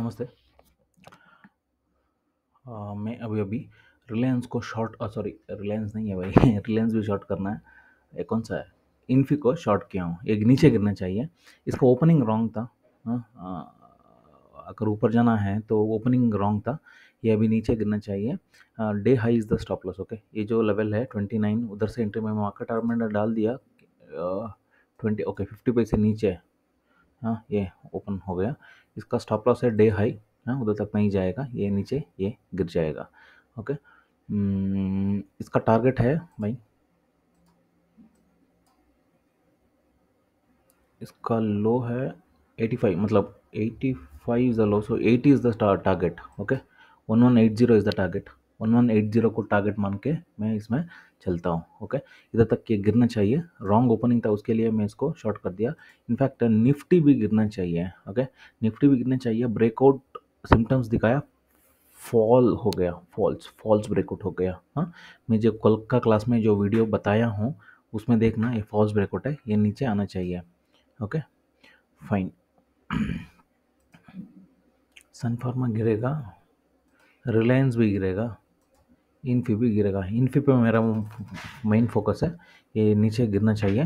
नमस्ते आ, मैं अभी अभी रिलायंस को शॉर्ट सॉरी रिलायंस नहीं है भाई रिलायंस भी शॉर्ट करना है ये कौन सा है इन्फी को शॉर्ट किया हूँ एक नीचे गिरना चाहिए इसका ओपनिंग रॉन्ग था हाँ, अगर ऊपर जाना है तो ओपनिंग रॉन्ग था ये अभी नीचे गिरना चाहिए day high is the stop loss okay ये जो लेवल है ट्वेंटी नाइन उधर से एंट्री में मार्केट आर्मेंडर डाल दिया ट्वेंटी ओके फिफ्टी पे से नीचे हाँ ये ओपन हो गया इसका स्टॉप लॉस है डे हाई हाँ उधर तक नहीं जाएगा ये नीचे ये गिर जाएगा ओके हम्म, इसका टारगेट है भाई इसका लो है 85 मतलब 85 five is the low so 80 is the target okay 1180 is the target one one eight zero को टारगेट मान के मैं इसमें चलता हूँ ओके इधर तक ये गिरना चाहिए रॉन्ग ओपनिंग था उसके लिए मैं इसको शॉर्ट कर दिया इनफैक्ट निफ्टी भी गिरना चाहिए ओके निफ्टी भी गिरना चाहिए ब्रेकआउट सिम्टम्स दिखाया फॉल हो गया फॉल्स फॉल्स ब्रेकआउट हो गया हाँ मैं जो कल का क्लास में जो वीडियो बताया हूँ उसमें देखना ये फॉल्स ब्रेकआउट है ये नीचे आना चाहिए ओके फाइन सनफार्मा गिरेगा रिलायंस भी गिरेगा इनफी भी गिरेगा इनफी पे मेरा मेन फोकस है ये नीचे गिरना चाहिए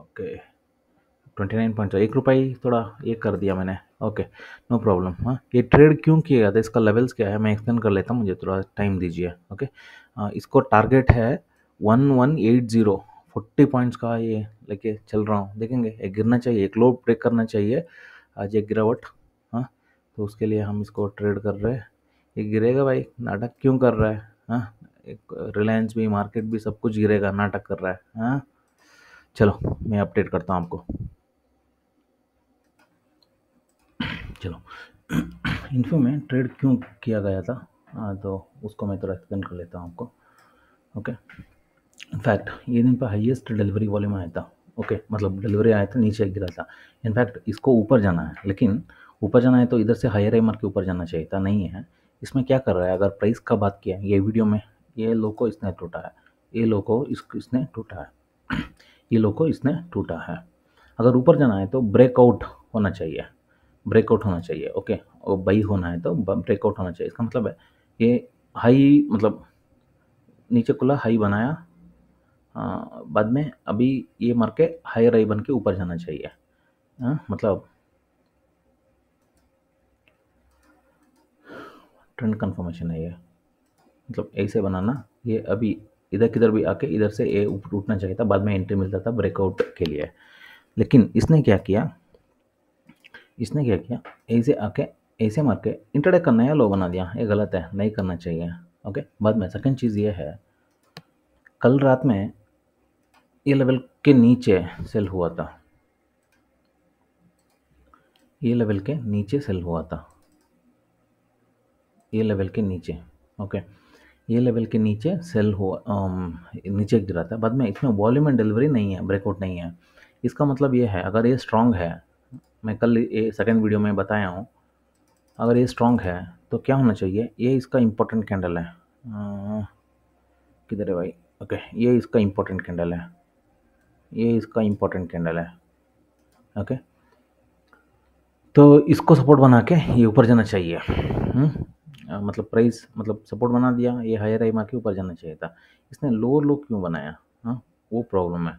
ओके ट्वेंटी नाइन पॉइंट एक रुपये थोड़ा ये कर दिया मैंने ओके नो प्रॉब्लम हाँ ये ट्रेड क्यों किया गया था इसका लेवल्स क्या है मैं एक्सप्लेन कर लेता हूँ मुझे थोड़ा टाइम दीजिए ओके आ, इसको टारगेट है one one eight zero forty points का ये लेके चल रहा हूँ देखेंगे ये गिरना चाहिए एक लो ब्रेक करना चाहिए आज एक गिरावट हाँ तो उसके लिए हम इसको ट्रेड कर रहे हैं ये गिरेगा भाई नाटक क्यों कर रहा है हाँ एक रिलायंस भी मार्केट भी सब कुछ गिरेगा नाटक कर रहा है हाँ चलो मैं अपडेट करता हूँ आपको चलो इन्फो में ट्रेड क्यों किया गया था आ, हाँ, तो उसको मैं थोड़ा एक्सप्लेन कर लेता हूँ आपको ओके इनफैक्ट ये दिन पर हाईएस्ट डिलीवरी वॉल्यूम आया था ओके मतलब डिलीवरी आया था नीचे गिरा था इनफैक्ट इसको ऊपर जाना है लेकिन ऊपर जाना है तो इधर से हायर एम के ऊपर जाना चाहिए था नहीं है इसमें क्या कर रहा है अगर प्राइस का बात किया ये वीडियो में ये लोको इसने टूटा है ये लोको इस इसने टूटा है ये लोको इसने टूटा है अगर ऊपर जाना है तो ब्रेकआउट होना चाहिए ब्रेकआउट होना चाहिए ओके और बाई होना है तो ब्रेकआउट होना चाहिए इसका मतलब है ये हाई मतलब नीचे खुला हाई बनाया आ, बाद में अभी ये मार के हाई राई बन के ऊपर जाना चाहिए आ, हाँ, मतलब ट्रेंड कन्फर्मेशन है ये मतलब ऐसे बनाना ये अभी इधर किधर भी आके इधर से ए ऊपर उठना चाहिए था बाद में एंट्री मिलता था ब्रेकआउट के लिए लेकिन इसने क्या किया इसने क्या किया ऐसे आके ऐसे मार के इंटरडे का नया लो बना दिया ये गलत है नहीं करना चाहिए ओके बाद में सेकेंड चीज़ ये है कल रात में ये लेवल के नीचे सेल हुआ था ये लेवल के नीचे सेल हुआ था ये लेवल के नीचे ओके ये लेवल के नीचे सेल हुआ um, नीचे गिरा था बाद में इसमें वॉल्यूम एंड डिलीवरी नहीं है ब्रेकआउट नहीं है इसका मतलब ये है अगर ये स्ट्रांग है मैं कल ये सेकेंड वीडियो में बताया हूँ अगर ये स्ट्रांग है तो क्या होना चाहिए ये इसका इम्पोर्टेंट कैंडल है किधर है भाई ओके ये इसका इम्पोर्टेंट कैंडल है ये इसका इम्पोर्टेंट कैंडल है ओके तो इसको सपोर्ट बना के ये ऊपर जाना चाहिए हुँ? हम्म? मतलब प्राइस मतलब सपोर्ट बना दिया ये हायर आई के ऊपर जाना चाहिए था इसने लोअर लो क्यों बनाया हाँ वो प्रॉब्लम है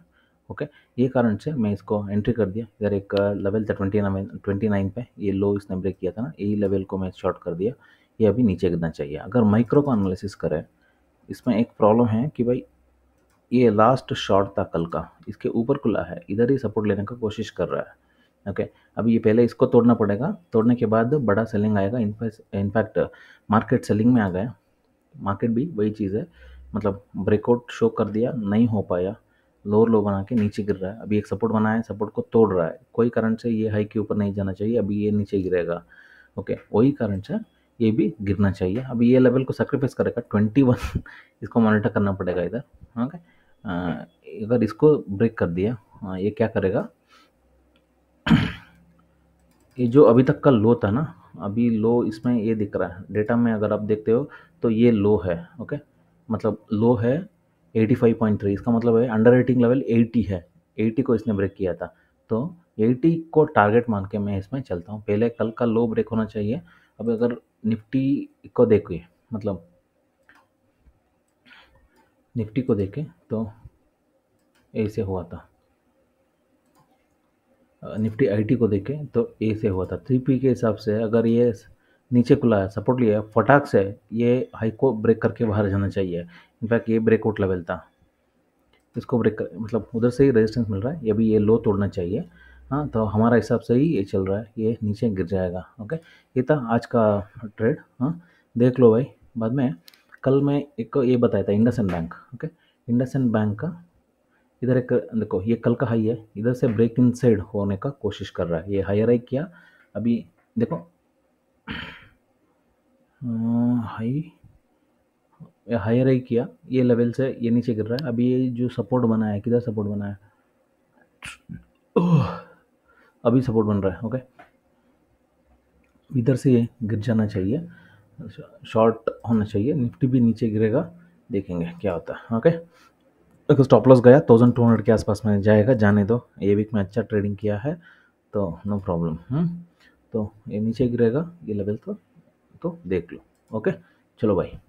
ओके ये कारण से मैं इसको एंट्री कर दिया इधर एक लेवल था ट्वेंटी नाइन ट्वेंटी नाइन पर ये लो इसने ब्रेक किया था ना यही लेवल को मैं शॉर्ट कर दिया ये अभी नीचे गिरना चाहिए अगर माइक्रो का एनालिसिस करें इसमें एक प्रॉब्लम है कि भाई ये लास्ट शॉर्ट था कल का इसके ऊपर खुला है इधर ही सपोर्ट लेने का कोशिश कर रहा है ओके okay, अब ये पहले इसको तोड़ना पड़ेगा तोड़ने के बाद बड़ा सेलिंग आएगा इनफैक्ट मार्केट सेलिंग में आ गया मार्केट भी वही चीज़ है मतलब ब्रेकआउट शो कर दिया नहीं हो पाया लोअर लो बना के नीचे गिर रहा है अभी एक सपोर्ट बना है सपोर्ट को तोड़ रहा है कोई कारण से ये हाई के ऊपर नहीं जाना चाहिए अभी ये नीचे गिरेगा ओके वही कारण से ये भी गिरना चाहिए अभी ये लेवल को सेक्रीफाइस करेगा ट्वेंटी वन इसको मॉनिटर करना पड़ेगा इधर ओके अगर इसको ब्रेक कर दिया ये क्या करेगा ये जो अभी तक का लो था ना अभी लो इसमें ये दिख रहा है डेटा में अगर आप देखते हो तो ये लो है ओके मतलब लो है 85.3 इसका मतलब है अंडर रेटिंग लेवल 80 है 80 को इसने ब्रेक किया था तो 80 को टारगेट मान के मैं इसमें चलता हूँ पहले कल का लो ब्रेक होना चाहिए अब अगर निफ्टी को देखिए मतलब निफ्टी को देखें तो ऐसे हुआ था निफ्टी आईटी को देखें तो ए से हुआ था थ्री पी के हिसाब से अगर ये नीचे खुला है सपोर्ट लिया है फटाक से ये हाई को ब्रेक करके बाहर जाना चाहिए इनफैक्ट ये ब्रेकआउट लेवल था इसको ब्रेक कर मतलब उधर से ही रेजिस्टेंस मिल रहा है ये भी ये लो तोड़ना चाहिए हाँ तो हमारा हिसाब से ही ये चल रहा है ये नीचे गिर जाएगा ओके ये था आज का ट्रेड हाँ देख लो भाई बाद में कल मैं एक ये बताया था IndusInd bank okay IndusInd bank का इधर एक देखो ये कल का हाई है इधर से ब्रेक इन साइड होने का कोशिश कर रहा है ये हायर हाई किया अभी देखो हाई हायर हाई किया ये लेवल से ये नीचे गिर रहा है अभी ये जो सपोर्ट बना है किधर सपोर्ट बना है अभी सपोर्ट बन रहा है ओके इधर से ये गिर जाना चाहिए शॉर्ट होना चाहिए निफ्टी भी नीचे गिरेगा देखेंगे क्या होता है ओके देखो स्टॉप लॉस गया थाउजेंड टू हंड्रेड के आसपास में जाएगा जाने दो ये वीक में अच्छा ट्रेडिंग किया है तो नो प्रॉब्लम हम्म। तो ये नीचे गिरेगा ये लेवल तो तो देख लो ओके चलो भाई